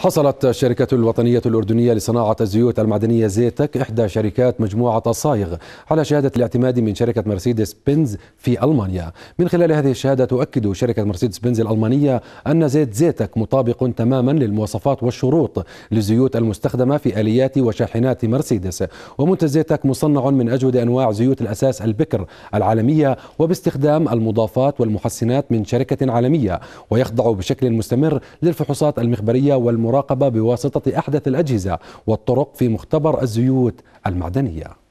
حصلت الشركة الوطنية الأردنية لصناعة الزيوت المعدنية زيتك إحدى شركات مجموعة الصايغ على شهادة الاعتماد من شركة مرسيدس بنز في ألمانيا من خلال هذه الشهادة تؤكد شركة مرسيدس بنز الألمانية أن زيت زيتك مطابق تماما للمواصفات والشروط للزيوت المستخدمة في آليات وشاحنات مرسيدس ومنتج زيتك مصنع من أجود أنواع زيوت الأساس البكر العالمية وباستخدام المضافات والمحسنات من شركة عالمية ويخضع بشكل مستمر للفحوصات المخبرية والمحسنات المراقبة بواسطة أحدث الأجهزة والطرق في مختبر الزيوت المعدنية